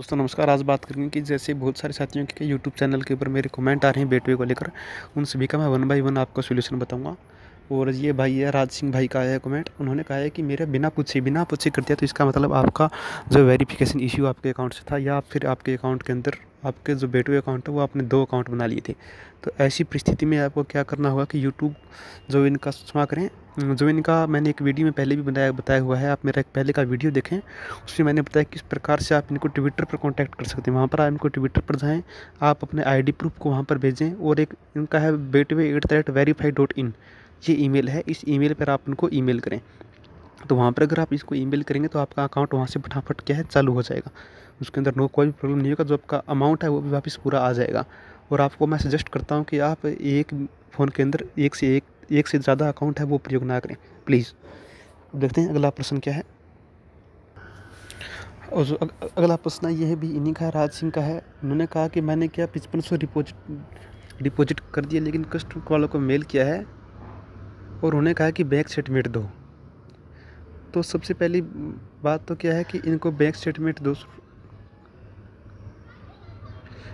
दोस्तों नमस्कार आज बात करेंगे कि जैसे बहुत सारे साथियों के यूट्यूब चैनल के ऊपर मेरे कमेंट आ रहे हैं बेटवे को लेकर उन सभी का मैं वन बाई वन आपको सोल्यूशन बताऊंगा और ये भाई है राज सिंह भाई का आया है कमेंट उन्होंने कहा है कि मेरे बिना पूछे बिना पूछे कर दिया तो इसका मतलब आपका जो वेरिफिकेशन इश्यू आपके अकाउंट से था या फिर आपके अकाउंट के अंदर आपके जो बेटू अकाउंट है वो आपने दो अकाउंट बना लिए थे तो ऐसी परिस्थिति में आपको क्या करना होगा कि यूट्यूब जो इनका क्षमा करें जो इनका मैंने एक वीडियो में पहले भी बनाया बताया हुआ है आप मेरा एक पहले का वीडियो देखें उसमें मैंने बताया किस प्रकार से आप इनको ट्विटर पर कॉन्टैक्ट कर सकते हैं वहाँ पर आप इनको ट्विटर पर जाएँ आप अपने आई प्रूफ को वहाँ पर भेजें और एक इनका है Betway at the rate verify dot in ये ईमेल है इस ईमेल पर आप उनको ईमेल करें तो वहाँ पर अगर आप इसको ईमेल करेंगे तो आपका अकाउंट वहाँ से फटाफट क्या है चालू हो जाएगा उसके अंदर नो कोई भी प्रॉब्लम नहीं होगा जो आपका अमाउंट है वो भी वापस पूरा आ जाएगा और आपको मैं सजेस्ट करता हूँ कि आप एक फ़ोन के अंदर एक से एक एक से ज़्यादा अकाउंट है वो प्रयोग ना करें प्लीज़ देखते हैं अगला प्रश्न क्या है और जो अग, अगला प्रश्न ये है भी इन्हीं का राज सिंह का है उन्होंने कहा कि मैंने क्या पचपन सौ डिपोजिट डिपोजिट कर दिया लेकिन कस्टमर वालों को मेल किया है और उन्होंने कहा कि बैक स्टेटमेंट दो तो सबसे पहली बात तो क्या है कि इनको बैंक स्टेटमेंट दो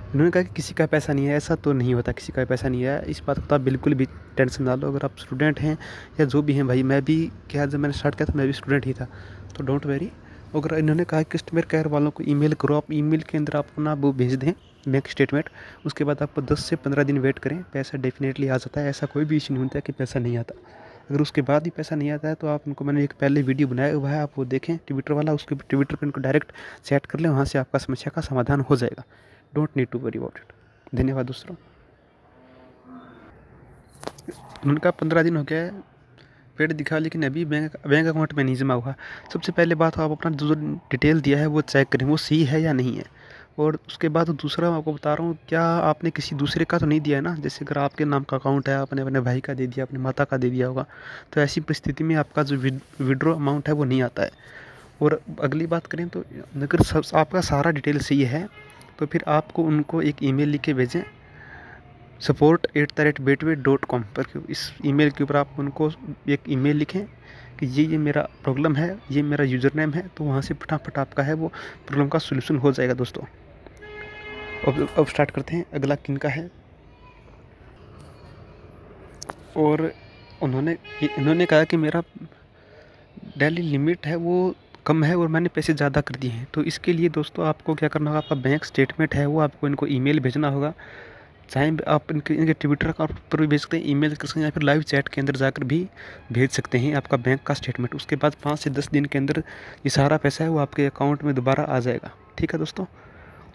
इन्होंने कहा कि किसी का पैसा नहीं है ऐसा तो नहीं होता किसी का पैसा नहीं है इस बात को तो आप बिल्कुल भी टेंशन ना लो अगर आप स्टूडेंट हैं या जो भी हैं भाई मैं भी क्या जब मैंने स्टार्ट किया था मैं भी स्टूडेंट ही था तो डोंट वेरी अगर इन्होंने कहा कस्टमर केयर वालों को ईमेल करो आप ईमेल के अंदर आप अपना वो भेज दें बैंक स्टेटमेंट उसके बाद आप दस से पंद्रह दिन वेट करें पैसा डेफिनेटली आ जाता है ऐसा कोई भी इशू नहीं होता कि पैसा नहीं आता अगर उसके बाद भी पैसा नहीं आता है तो आप उनको मैंने एक पहले वीडियो बनाया हुआ है आप वो देखें ट्विटर वाला उसके ट्विटर पर उनको डायरेक्ट सेट कर लें वहाँ से आपका समस्या का समाधान हो जाएगा don't need to worry about it धन्यवाद दूसरों उनका पंद्रह दिन हो गया है पेड दिखा लेकिन अभी बैंक बैंक अकाउंट में नहीं जमा हुआ सबसे पहले बात हो आप अपना जो डिटेल दिया है वो चेक करें वो सही है या नहीं है और उसके बाद दूसरा मैं आपको बता रहा हूँ क्या आपने किसी दूसरे का तो नहीं दिया है ना जैसे अगर आपके नाम का अकाउंट है आपने अपने भाई का दे दिया अपने माता का दे दिया होगा तो ऐसी परिस्थिति में आपका जो विड्रो अमाउंट है वो नहीं आता है और अगली बात करें तो अगर सब आपका सारा डिटेल सही है तो फिर आपको उनको एक ईमेल लिख के भेजें support at the rate Betway dot com पर इस ईमेल के ऊपर आप उनको एक ईमेल लिखें कि ये ये मेरा प्रॉब्लम है ये मेरा यूज़र नेम है तो वहाँ से फटाफट आपका है वो प्रॉब्लम का सोल्यूशन हो जाएगा दोस्तों अब अब स्टार्ट करते हैं अगला किन का है और उन्होंने इन्होंने कहा कि मेरा डेली लिमिट है वो कम है और मैंने पैसे ज़्यादा कर दिए हैं तो इसके लिए दोस्तों आपको क्या करना होगा आपका बैंक स्टेटमेंट है वो आपको इनको ईमेल भेजना होगा चाहे आप इनके इनके ट्विटर अकाउंट पर भी भेज सकते हैं ईमेल कर सकते हैं या फिर लाइव चैट के अंदर जाकर भी भेज सकते हैं आपका बैंक का स्टेटमेंट उसके बाद पाँच से दस दिन के अंदर ये सारा पैसा है वो आपके अकाउंट में दोबारा आ जाएगा ठीक है दोस्तों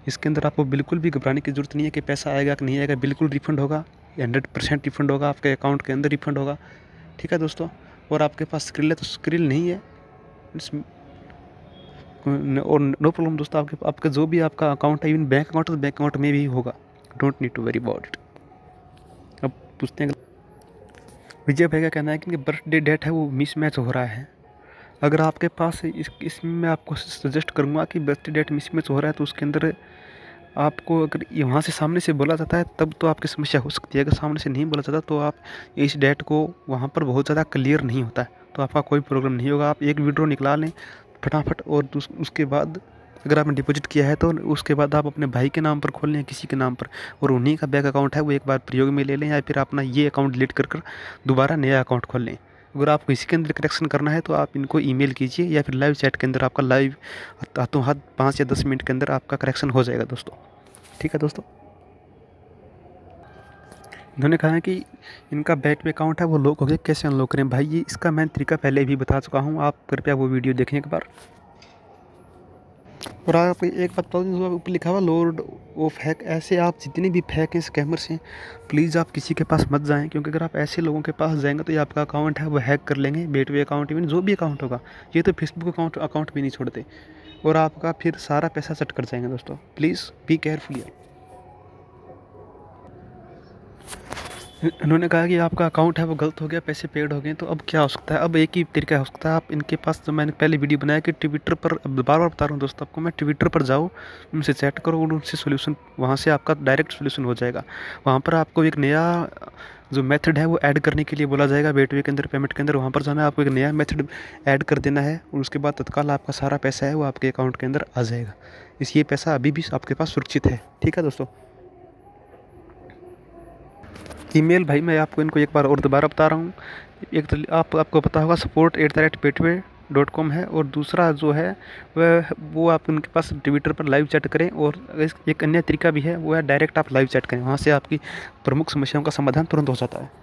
इसके अंदर आपको बिल्कुल भी घबराने की ज़रूरत नहीं है कि पैसा आएगा कि नहीं आएगा बिल्कुल रिफ़ंड होगा हंड्रेड परसेंट रिफ़ंड होगा आपके अकाउंट के अंदर रिफ़ंड होगा ठीक है दोस्तों और आपके पास स्क्रिल है तो स्क्रिल नहीं है और नो प्रॉब्लम दोस्तों आपके आपका जो भी आपका अकाउंट है इवन बैंक अकाउंट तो बैंक अकाउंट में भी होगा don't need to worry about it अब पूछते हैं विजय भाई का कहना है कि बर्थडे डेट है वो मिसमैच हो रहा है अगर आपके पास इस इसमें मैं आपको सजेस्ट करूँगा कि बर्थ डेट मिसमैच हो रहा है तो उसके अंदर आपको अगर यहाँ से सामने से बोला जाता है तब तो आपकी समस्या हो सकती है अगर सामने से नहीं बोला जाता तो आप इस डेट को वहाँ पर बहुत ज़्यादा क्लियर नहीं होता है तो आपका कोई प्रॉब्लम नहीं होगा आप एक विड्रो निकला लें फटाफट और उसके बाद अगर आपने डिपॉजिट किया है तो उसके बाद आप अपने भाई के नाम पर खोल लें किसी के नाम पर और उन्हीं का बैंक अकाउंट है वो एक बार प्रयोग में ले लें या फिर अपना ये अकाउंट डिलीट कर कर दोबारा नया अकाउंट खोल लें अगर आपको इसी के अंदर करेक्शन करना है तो आप इनको ईमेल कीजिए या फिर लाइव चैट के अंदर आपका लाइव हाथों हाथ पाँच या दस मिनट के अंदर आपका करेक्शन हो जाएगा दोस्तों ठीक है दोस्तों इन्होंने कहा है कि इनका बैंक में अकाउंट है वो लॉक हो गया कैसे अनलॉक करें भाई ये इसका मैं तरीका पहले भी बता चुका हूँ आप कृपया वो वीडियो देखें एक बार और आप एक बात बता दें ऊपर लिखा हुआ लोड वो हैक ऐसे आप जितने भी फेंक हैं स्कैमर्स हैं प्लीज़ आप किसी के पास मत जाएं क्योंकि अगर आप ऐसे लोगों के पास जाएंगे तो ये आपका अकाउंट है वो हैक कर लेंगे बेटवे अकाउंट इवन जो भी अकाउंट होगा ये तो फेसबुक अकाउंट अकाउंट भी नहीं छोड़ते और आपका फिर सारा पैसा सेट कर जाएंगे दोस्तों प्लीज़ बी केयरफुल उन्होंने कहा कि आपका अकाउंट है वो गलत हो गया पैसे पेड हो गए तो अब क्या हो सकता है अब एक ही तरीका हो सकता है आप इनके पास जो तो मैंने पहले वीडियो बनाया कि ट्विटर पर अब बार बार बता रहा हूँ दोस्तों आपको मैं ट्विटर पर जाओ उनसे चैट करो और उनसे सोल्यूशन वहाँ से आपका डायरेक्ट सोल्यूशन हो जाएगा वहाँ पर आपको एक नया जो मेथड है वो ऐड करने के लिए बोला जाएगा बेटवे के अंदर पेमेंट के अंदर वहाँ पर जाना है आपको एक नया मेथड ऐड कर देना है और उसके बाद तत्काल आपका सारा पैसा है वो आपके अकाउंट के अंदर आ जाएगा इसलिए पैसा अभी भी आपके पास सुरक्षित है ठीक है दोस्तों ईमेल भाई मैं आपको इनको एक बार और दोबारा बता रहा हूँ एक तो आप आपको पता होगा support at the rate Betway dot com है और दूसरा जो है वह वो आप उनके पास ट्विटर पर लाइव चैट करें और एक अन्य तरीका भी है वो है डायरेक्ट आप लाइव चैट करें वहाँ से आपकी प्रमुख समस्याओं का समाधान तुरंत हो जाता है